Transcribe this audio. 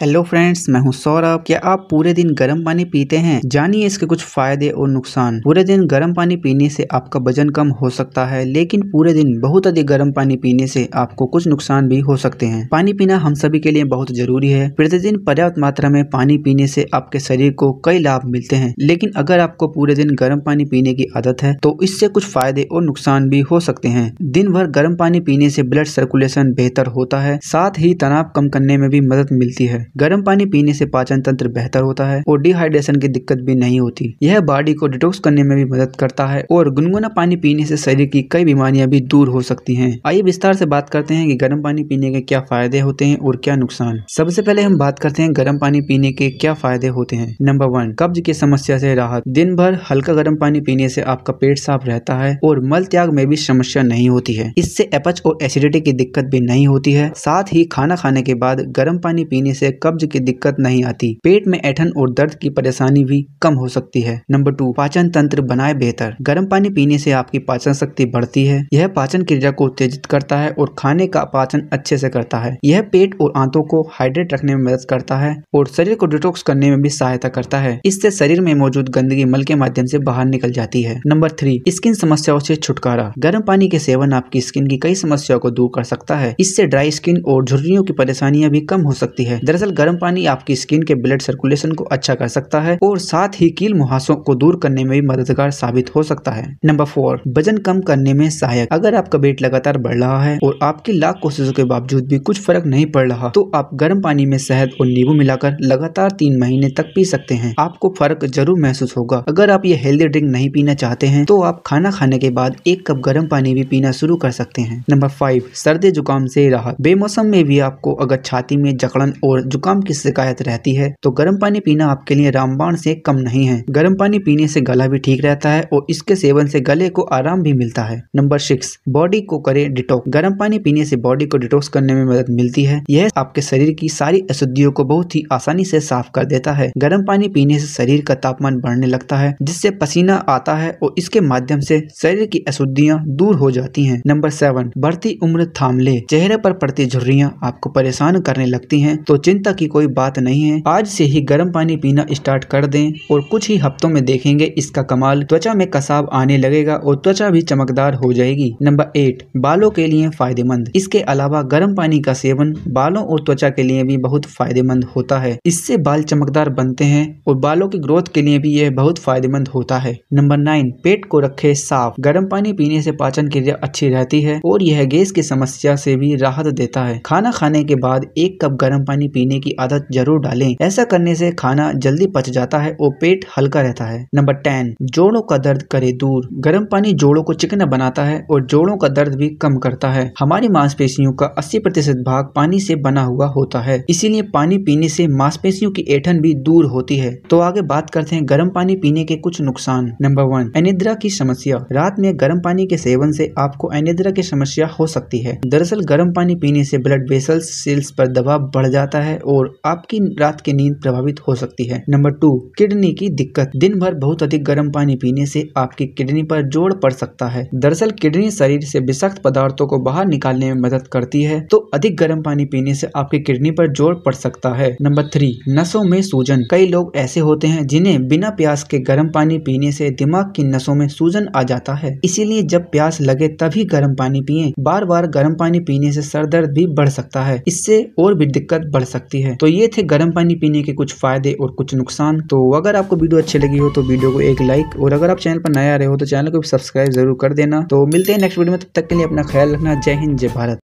hello friends मैं हूं सौरभ क्या आप पूरे दिन गर्म पानी पीते हैं जानिए इसके कुछ फायदे और नुकसान पूरे दिन गर्म पानी पीने से आपका वजन कम हो सकता है लेकिन पूरे दिन बहुत अधिक गर्म पानी पीने से आपको कुछ नुकसान भी हो सकते हैं पानी पीना हम सभी के लिए बहुत जरूरी है प्रतिदिन पर्याप्त मात्रा में पानी पीने से आपके शरीर को कई लाभ मिलते हैं लेकिन अगर आपको पूरे दिन गर्म पानी पीने की आदत है तो इससे कुछ फायदे और नुकसान भी हो सकते हैं दिन भर गर्म पानी पीने से ब्लड सर्कुलेशन बेहतर होता है साथ ही तनाव कम करने में भी मदद मिलती है गर्म पानी पीने से पाचन तंत्र बेहतर होता है और डिहाइड्रेशन की दिक्कत भी नहीं होती यह बॉडी को डिटॉक्स करने में भी मदद करता है और गुनगुना पानी पीने से शरीर की कई बीमारियां भी दूर हो सकती हैं आइए विस्तार से बात करते हैं कि गर्म पानी पीने के क्या फायदे होते हैं और क्या नुकसान सबसे पहले हम बात करते हैं गर्म पानी पीने के क्या फायदे होते हैं नंबर वन कब्ज की समस्या से राहत दिन भर हल्का गर्म पानी पीने से आपका पेट साफ रहता है और मल त्याग में भी समस्या नहीं होती है इससे एपच और एसिडिटी की दिक्कत भी नहीं होती है साथ ही खाना खाने के बाद गर्म पानी पीने से कब्ज की दिक्कत नहीं आती पेट में ऐठन और दर्द की परेशानी भी कम हो सकती है नंबर टू पाचन तंत्र बनाए बेहतर गर्म पानी पीने से आपकी पाचन शक्ति बढ़ती है यह पाचन क्रिया को उत्तेजित करता है और खाने का पाचन अच्छे से करता है यह पेट और आंतों को हाइड्रेट रखने में मदद करता है और शरीर को डिटॉक्स करने में भी सहायता करता है इससे शरीर में मौजूद गंदगी मल के माध्यम से बाहर निकल जाती है नंबर थ्री स्किन समस्याओं से छुटकारा गर्म पानी के सेवन आपकी स्किन की कई समस्याओं को दूर कर सकता है इससे ड्राई स्किन और झुर्रियों की परेशानियां भी कम हो सकती है दरअसल दरअसल गर्म पानी आपकी स्किन के ब्लड सर्कुलेशन को अच्छा कर सकता है और साथ ही कील मुहासों को दूर करने में भी मददगार साबित हो सकता है नंबर फोर वजन कम करने में सहायक अगर आपका वेट लगातार बढ़ रहा है और आपकी लाख कोशिशों के बावजूद भी कुछ फर्क नहीं पड़ रहा तो आप गर्म पानी में शहद और नींबू मिलाकर लगातार तीन महीने तक पी सकते हैं आपको फर्क जरूर महसूस होगा अगर आप ये हेल्दी ड्रिंक नहीं पीना चाहते हैं तो आप खाना खाने के बाद एक कप गर्म पानी भी पीना शुरू कर सकते हैं नंबर फाइव सर्दी जुकाम से राहत बेमौसम में भी आपको अगर छाती में जकड़न और जुकाम की शिकायत रहती है तो गर्म पानी पीना आपके लिए रामबाण से कम नहीं है गर्म पानी पीने से गला भी ठीक रहता है और इसके सेवन से गले को आराम भी मिलता है नंबर सिक्स बॉडी को करे डिटोक्स गर्म पानी पीने से बॉडी को डिटोक्स करने में मदद मिलती है यह आपके शरीर की सारी अशुद्धियों को बहुत ही आसानी से साफ कर देता है गर्म पानी पीने से शरीर का तापमान बढ़ने लगता है जिससे पसीना आता है और इसके माध्यम से शरीर की अशुद्धियाँ दूर हो जाती है नंबर सेवन बढ़ती उम्र थामले चेहरे पर पड़ती झुर्रियाँ आपको परेशान करने लगती है तो चिंता चिंता की कोई बात नहीं है आज से ही गर्म पानी पीना स्टार्ट कर दें और कुछ ही हफ्तों में देखेंगे इसका कमाल त्वचा में कसाब आने लगेगा और त्वचा भी चमकदार हो जाएगी नंबर एट बालों के लिए फायदेमंद इसके अलावा गर्म पानी का सेवन बालों और त्वचा के लिए भी बहुत फायदेमंद होता है इससे बाल चमकदार बनते हैं और बालों की ग्रोथ के लिए भी यह बहुत फायदेमंद होता है नंबर नाइन पेट को रखे साफ गर्म पानी पीने से पाचन क्रिया अच्छी रहती है और यह गैस की समस्या से भी राहत देता है खाना खाने के बाद एक कप गर्म पानी पीने पीने की आदत जरूर डालें ऐसा करने से खाना जल्दी पच जाता है और पेट हल्का रहता है नंबर टेन जोड़ों का दर्द करे दूर गर्म पानी जोड़ों को चिकना बनाता है और जोड़ों का दर्द भी कम करता है हमारी मांसपेशियों का अस्सी प्रतिशत भाग पानी से बना हुआ होता है इसीलिए पानी पीने से मांसपेशियों की ऐठन भी दूर होती है तो आगे बात करते हैं गर्म पानी पीने के कुछ नुकसान नंबर वन अनिद्रा की समस्या रात में गर्म पानी के सेवन से आपको अनिद्रा की समस्या हो सकती है दरअसल गर्म पानी पीने से ब्लड वेसल सेल्स पर दबाव बढ़ जाता है और आपकी रात की नींद प्रभावित हो सकती है नंबर टू किडनी की दिक्कत दिन भर बहुत अधिक गर्म पानी पीने से आपकी किडनी पर जोड़ पड़ सकता है दरअसल किडनी शरीर से विषक्त पदार्थों को बाहर निकालने में मदद करती है तो अधिक गर्म पानी पीने से आपकी किडनी पर जोड़ पड़ सकता है नंबर थ्री नसों में सूजन कई लोग ऐसे होते हैं जिन्हें बिना प्यास के गर्म पानी पीने से दिमाग की नसों में सूजन आ जाता है इसीलिए जब प्यास लगे तभी गर्म पानी पिए बार बार गर्म पानी पीने से सर दर्द भी बढ़ सकता है इससे और भी दिक्कत बढ़ सकती सकती है तो ये थे गर्म पानी पीने के कुछ फायदे और कुछ नुकसान तो अगर आपको वीडियो अच्छी लगी हो तो वीडियो को एक लाइक और अगर आप चैनल पर नया रहे हो तो चैनल को सब्सक्राइब जरूर कर देना तो मिलते हैं नेक्स्ट वीडियो में तब तक के लिए अपना ख्याल रखना जय हिंद जय भारत